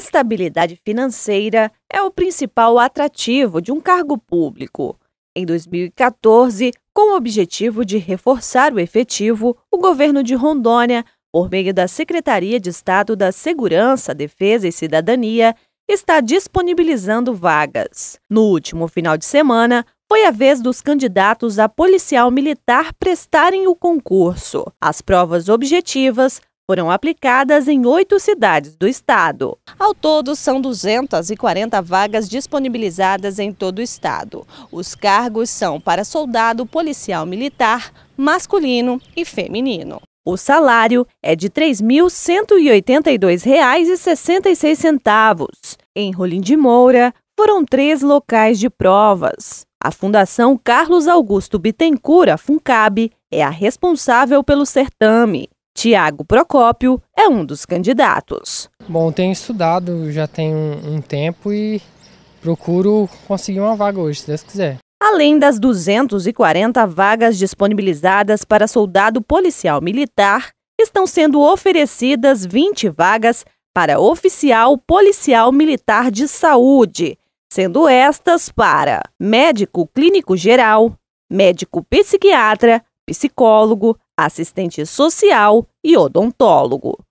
estabilidade financeira é o principal atrativo de um cargo público. Em 2014, com o objetivo de reforçar o efetivo, o governo de Rondônia, por meio da Secretaria de Estado da Segurança, Defesa e Cidadania, está disponibilizando vagas. No último final de semana, foi a vez dos candidatos a policial militar prestarem o concurso. As provas objetivas foram aplicadas em oito cidades do estado. Ao todo, são 240 vagas disponibilizadas em todo o estado. Os cargos são para soldado, policial militar, masculino e feminino. O salário é de R$ 3.182,66. Em Rolim de Moura, foram três locais de provas. A Fundação Carlos Augusto Bittencourt, a FUNCAB, é a responsável pelo certame. Tiago Procópio é um dos candidatos. Bom, tenho estudado já tem um, um tempo e procuro conseguir uma vaga hoje, se Deus quiser. Além das 240 vagas disponibilizadas para soldado policial militar, estão sendo oferecidas 20 vagas para oficial policial militar de saúde, sendo estas para médico clínico geral, médico psiquiatra, psicólogo, assistente social e odontólogo.